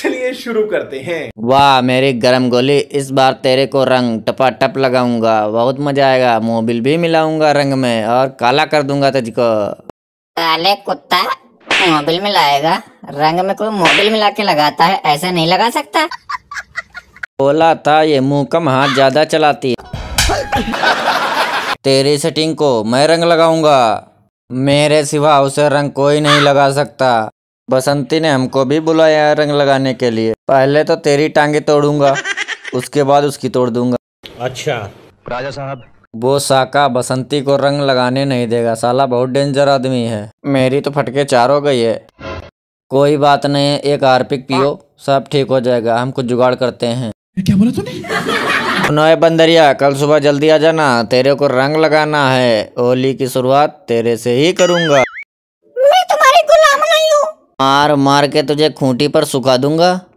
चलिए शुरू करते हैं वाह मेरे गरम गोली इस बार तेरे को रंग टपा टप लगाऊंगा बहुत मजा आएगा मोबिल भी मिलाऊंगा रंग में और काला कर दूंगा तुझको काले कुत्ता मोबिल मिलाएगा रंग में कोई मोबिल मिला के लगाता है ऐसा नहीं लगा सकता बोला था ये मुँह कम हाथ ज्यादा चलाती तेरी सेटिंग को मैं रंग लगाऊंगा मेरे सिवा उसे रंग कोई नहीं लगा सकता बसंती ने हमको भी बुलाया रंग लगाने के लिए पहले तो तेरी टांगे तोड़ूंगा उसके बाद उसकी तोड़ दूंगा अच्छा राजा साहब वो साका बसंती को रंग लगाने नहीं देगा साला बहुत डेंजर आदमी है मेरी तो फटके चार हो गई है कोई बात नहीं एक आरपिक पियो सब ठीक हो जाएगा हम कुछ जुगाड़ करते हैं क्या बोला तूने नोए बंदरिया कल सुबह जल्दी आ जाना तेरे को रंग लगाना है होली की शुरुआत तेरे से ही करूँगा मार मार के तुझे खूंटी पर सुखा दूंगा